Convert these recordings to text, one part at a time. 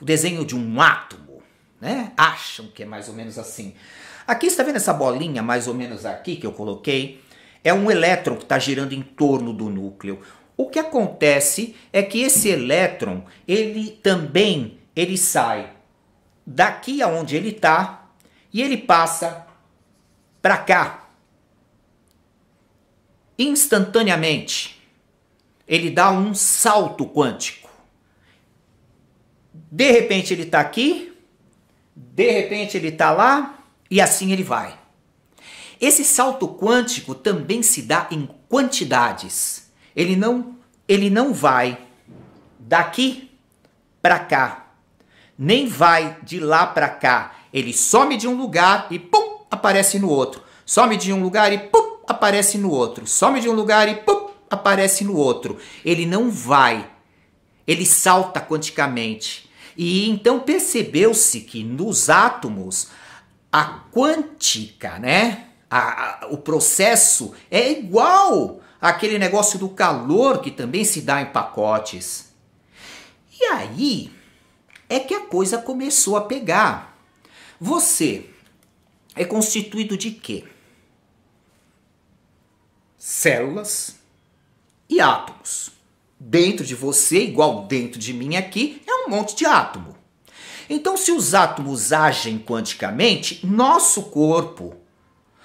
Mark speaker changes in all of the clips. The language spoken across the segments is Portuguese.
Speaker 1: o desenho de um átomo, né? Acham que é mais ou menos assim. Aqui está vendo essa bolinha mais ou menos aqui que eu coloquei? É um elétron que está girando em torno do núcleo. O que acontece é que esse elétron, ele também ele sai daqui aonde ele está e ele passa para cá instantaneamente. Ele dá um salto quântico. De repente ele está aqui, de repente ele está lá e assim ele vai. Esse salto quântico também se dá em quantidades. Ele não, ele não vai daqui para cá, nem vai de lá para cá. Ele some de um lugar e pum, aparece no outro. Some de um lugar e pum, aparece no outro. Some de um lugar e pum, aparece no outro. Ele não vai. Ele salta quanticamente e então percebeu-se que nos átomos a quântica, né? A, a, o processo é igual àquele negócio do calor que também se dá em pacotes. E aí é que a coisa começou a pegar. Você é constituído de quê? Células e átomos dentro de você, igual dentro de mim aqui, é um monte de átomo. Então, se os átomos agem quanticamente, nosso corpo,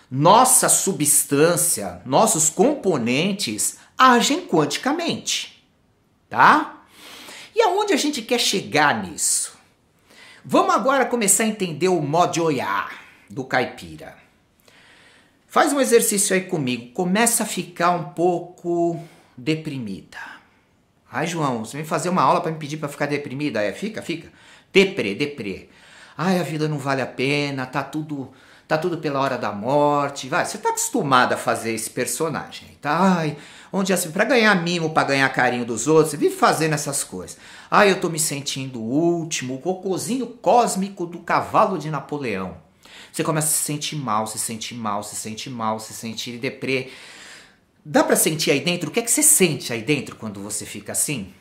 Speaker 1: nossa substância, nossos componentes agem quanticamente. Tá? E aonde a gente quer chegar nisso? Vamos agora começar a entender o modo de olhar do caipira. Faz um exercício aí comigo. Começa a ficar um pouco deprimida. Ai, João, você vem fazer uma aula para me pedir para ficar deprimida? É, fica, fica. Deprê, deprê. Ai, a vida não vale a pena, tá tudo tá tudo pela hora da morte. Vai, você tá acostumada a fazer esse personagem, tá? Ai, onde assim, é, para ganhar mimo, para ganhar carinho dos outros, você vive fazendo essas coisas. Ai, eu tô me sentindo o último, o cocôzinho cósmico do cavalo de Napoleão. Você começa a se sentir mal, se sentir mal, se sentir mal, se sentir deprê. Dá para sentir aí dentro? O que é que você sente aí dentro quando você fica assim?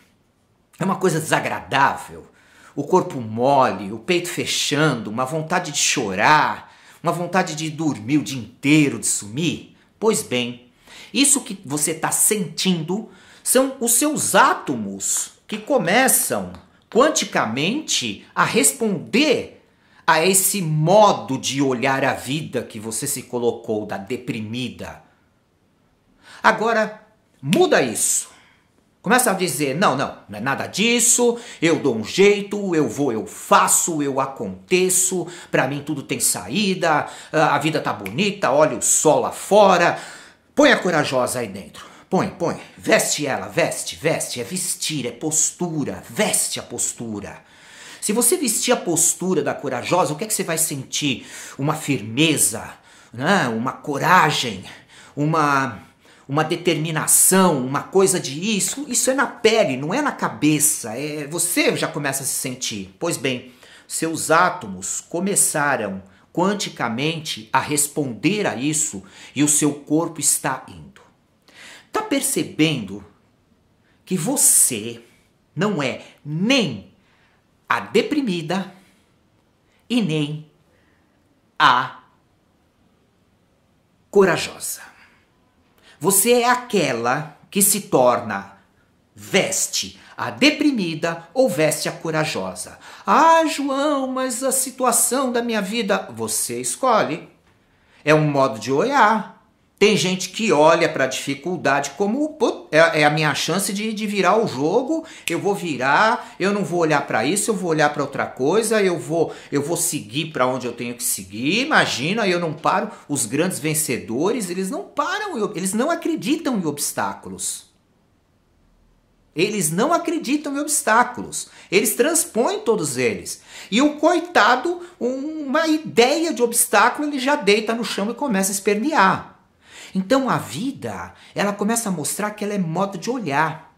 Speaker 1: É uma coisa desagradável. O corpo mole, o peito fechando, uma vontade de chorar, uma vontade de dormir o dia inteiro, de sumir. Pois bem, isso que você está sentindo são os seus átomos que começam quanticamente a responder a esse modo de olhar a vida que você se colocou da deprimida Agora, muda isso. Começa a dizer: não, não, não é nada disso, eu dou um jeito, eu vou, eu faço, eu aconteço, para mim tudo tem saída, ah, a vida tá bonita, olha o sol lá fora. Põe a corajosa aí dentro. Põe, põe. Veste ela, veste, veste. É vestir, é postura. Veste a postura. Se você vestir a postura da corajosa, o que é que você vai sentir? Uma firmeza, né? uma coragem, uma uma determinação, uma coisa de isso, isso é na pele, não é na cabeça. É, você já começa a se sentir. Pois bem, seus átomos começaram quanticamente a responder a isso e o seu corpo está indo. Tá percebendo que você não é nem a deprimida e nem a corajosa. Você é aquela que se torna veste a deprimida ou veste a corajosa. Ah, João, mas a situação da minha vida. Você escolhe. É um modo de olhar. Tem gente que olha para a dificuldade como é, é, a minha chance de, de virar o jogo, eu vou virar, eu não vou olhar para isso, eu vou olhar para outra coisa, eu vou eu vou seguir para onde eu tenho que seguir. Imagina, eu não paro. Os grandes vencedores, eles não param, eles não acreditam em obstáculos. Eles não acreditam em obstáculos. Eles transpõem todos eles. E o coitado, uma ideia de obstáculo, ele já deita no chão e começa a espernear. Então a vida, ela começa a mostrar que ela é modo de olhar.